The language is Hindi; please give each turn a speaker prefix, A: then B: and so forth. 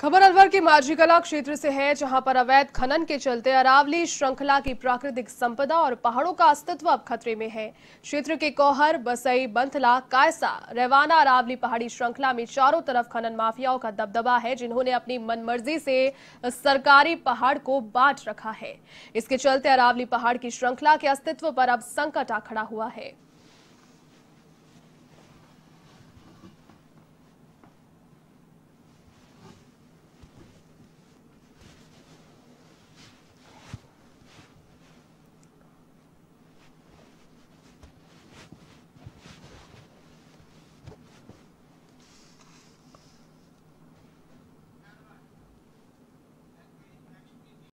A: खबर अलवर के माझीकला क्षेत्र से है जहां पर अवैध खनन के चलते अरावली श्रृंखला की प्राकृतिक संपदा और पहाड़ों का अस्तित्व अब खतरे में है क्षेत्र के कोहर बसई बंथला कायसा रेवाना अरावली पहाड़ी श्रृंखला में चारों तरफ खनन माफियाओं का दबदबा है जिन्होंने अपनी मनमर्जी से सरकारी पहाड़ को बांट रखा है इसके चलते अरावली पहाड़ की श्रृंखला के अस्तित्व पर अब संकट आ खड़ा हुआ है